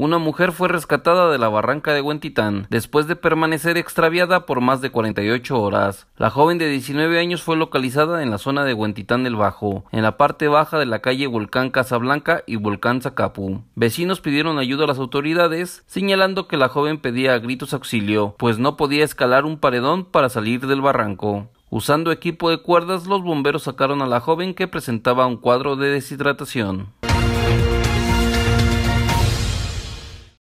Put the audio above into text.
una mujer fue rescatada de la barranca de Huentitán después de permanecer extraviada por más de 48 horas. La joven de 19 años fue localizada en la zona de Huentitán del Bajo, en la parte baja de la calle Volcán Casablanca y Volcán Zacapu. Vecinos pidieron ayuda a las autoridades, señalando que la joven pedía a gritos auxilio, pues no podía escalar un paredón para salir del barranco. Usando equipo de cuerdas, los bomberos sacaron a la joven que presentaba un cuadro de deshidratación.